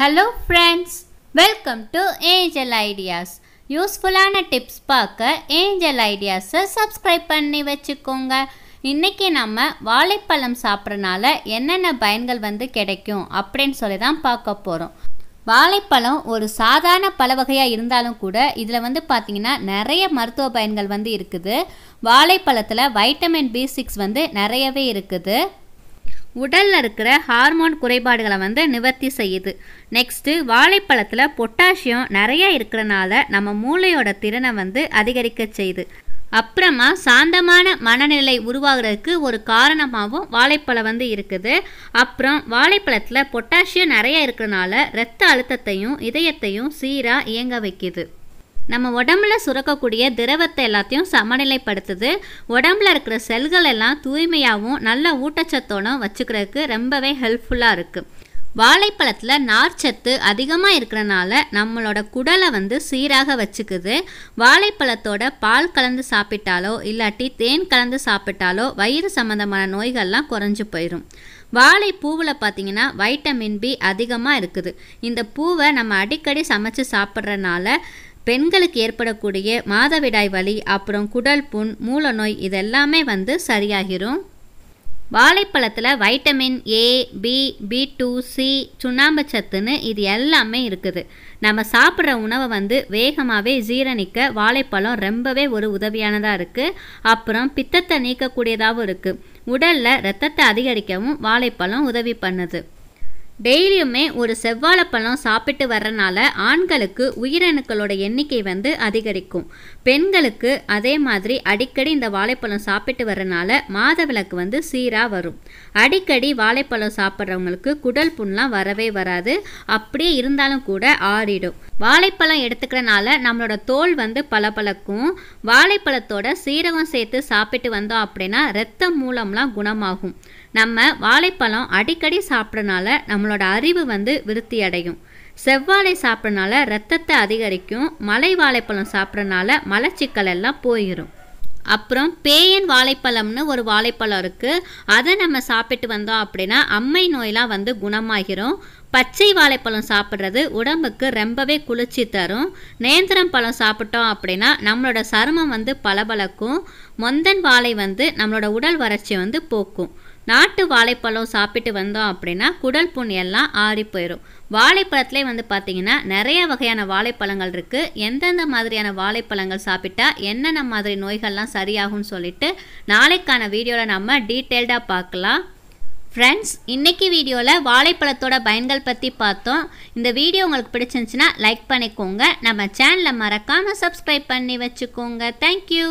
hello friends welcome to angel ideas யூஸ்ஃபுல்லான tips பார்க்க angel ஐடியாஸை சப்ஸ்கிரைப் பண்ணி வச்சுக்கோங்க இன்றைக்கி நம்ம வாழைப்பழம் சாப்பிட்றனால என்னென்ன பயன்கள் வந்து கிடைக்கும் அப்படின்னு சொல்லி தான் பார்க்க போகிறோம் வாழைப்பழம் ஒரு சாதாரண பல வகையாக இருந்தாலும் கூட இதில் வந்து பார்த்திங்கன்னா நிறைய மருத்துவ பயன்கள் வந்து இருக்குது வாழைப்பழத்தில் வைட்டமின் பி சிக்ஸ் வந்து நிறையவே இருக்குது உடலில் இருக்கிற ஹார்மோன் குறைபாடுகளை வந்து நிவர்த்தி செய்யுது நெக்ஸ்ட்டு வாழைப்பழத்தில் பொட்டாசியம் நிறையா இருக்கிறனால நம்ம மூளையோட திறனை வந்து அதிகரிக்க செய்யுது அப்புறமா சாந்தமான மனநிலை உருவாகிறதுக்கு ஒரு காரணமாகவும் வாழைப்பழம் வந்து இருக்குது அப்புறம் வாழைப்பழத்தில் பொட்டாசியம் நிறைய இருக்கிறனால ரத்த அழுத்தத்தையும் இதயத்தையும் சீராக இயங்க வைக்குது நம்ம உடம்புல சுரக்கக்கூடிய திரவத்தை எல்லாத்தையும் சமநிலைப்படுத்துது உடம்புல இருக்கிற செல்கள் எல்லாம் தூய்மையாகவும் நல்ல ஊட்டச்சத்தோடும் வச்சுக்கிறதுக்கு ரொம்பவே ஹெல்ப்ஃபுல்லாக இருக்குது வாழைப்பழத்தில் நார்ச்சத்து அதிகமாக இருக்கிறனால நம்மளோட குடலை வந்து சீராக வச்சுக்குது வாழைப்பழத்தோட பால் கலந்து சாப்பிட்டாலோ இல்லாட்டி தேன் கலந்து சாப்பிட்டாலோ வயிறு சம்மந்தமான நோய்கள்லாம் குறைஞ்சி போயிடும் வாழை பூவில் பார்த்தீங்கன்னா வைட்டமின் பி அதிகமாக இருக்குது இந்த பூவை நம்ம அடிக்கடி சமைச்சு சாப்பிட்றனால பெண்களுக்கு ஏற்படக்கூடிய மாதவிடாய் வலி அப்புறம் குடல் புண் மூலநோய் இதெல்லாமே வந்து சரியாகிரும் வாழைப்பழத்தில் vitamin A B B two C சுண்ணாம்பு சத்துன்னு இது எல்லாமே இருக்குது நம்ம சாப்பிட்ற உணவை வந்து வேகமாகவே ஜீரணிக்க வாழைப்பழம் ரொம்பவே ஒரு உதவியானதாக இருக்குது அப்புறம் பித்தத்தை நீக்கக்கூடியதாகவும் இருக்குது உடலில் ரத்தத்தை அதிகரிக்கவும் வாழைப்பழம் உதவி பண்ணுது டெய்லியுமே ஒரு செவ்வாழைப்பழம் சாப்பிட்டு வர்றனால ஆண்களுக்கு உயிரணுக்களோட எண்ணிக்கை வந்து அதிகரிக்கும் பெண்களுக்கு அதே மாதிரி அடிக்கடி இந்த வாழைப்பழம் சாப்பிட்டு வர்றனால விளக்கு வந்து சீராக வரும் அடிக்கடி வாழைப்பழம் சாப்பிட்றவங்களுக்கு குடல் புண்ணெலாம் வரவே வராது அப்படியே இருந்தாலும் கூட ஆறிடும் வாழைப்பழம் எடுத்துக்கிறனால நம்மளோட தோல் வந்து பளபளக்கும் வாழைப்பழத்தோட சீரகம் சேர்த்து சாப்பிட்டு வந்தோம் அப்படின்னா ரத்தம் மூலம்லாம் குணமாகும் நம்ம வாழைப்பழம் அடிக்கடி சாப்பிட்றனால நம்ம நம்மளோட அறிவு வந்து விருத்தி அடையும் செவ்வாழை சாப்பிட்றனால ரத்தத்தை அதிகரிக்கும் மலை வாழைப்பழம் சாப்பிட்றனால மலச்சிக்கல் எல்லாம் போயிடும் அப்புறம் பேயன் வாழைப்பழம்னு ஒரு வாழைப்பழம் இருக்குது அதை நம்ம சாப்பிட்டு வந்தோம் அப்படின்னா அம்மை நோயெலாம் வந்து குணமாகிடும் பச்சை வாழைப்பழம் சாப்பிட்றது உடம்புக்கு ரொம்பவே குளிர்ச்சி தரும் நேந்திரம் பழம் சாப்பிட்டோம் அப்படின்னா நம்மளோட சருமம் வந்து பளபளக்கும் மொந்தன் வாழை வந்து நம்மளோட உடல் வறட்சி வந்து போக்கும் நாட்டு வாழைப்பழம் சாப்பிட்டு வந்தோம் அப்படின்னா குடல் புண் எல்லாம் ஆறி போயிடும் வாழைப்பழத்துலேயே வந்து பார்த்தீங்கன்னா நிறைய வகையான வாழைப்பழங்கள் இருக்குது எந்தெந்த மாதிரியான வாழைப்பழங்கள் சாப்பிட்டா என்னென்ன மாதிரி நோய்கள்லாம் சரியாகும்னு சொல்லிட்டு நாளைக்கான வீடியோவில் நம்ம டீட்டெயில்டாக பார்க்கலாம் ஃப்ரெண்ட்ஸ் இன்றைக்கி வீடியோவில் வாழைப்பழத்தோட பயன்கள் பற்றி பார்த்தோம் இந்த வீடியோ உங்களுக்கு பிடிச்சிருந்துச்சுன்னா லைக் பண்ணிக்கோங்க நம்ம சேனலை மறக்காமல் சப்ஸ்கிரைப் பண்ணி வச்சுக்கோங்க தேங்க்யூ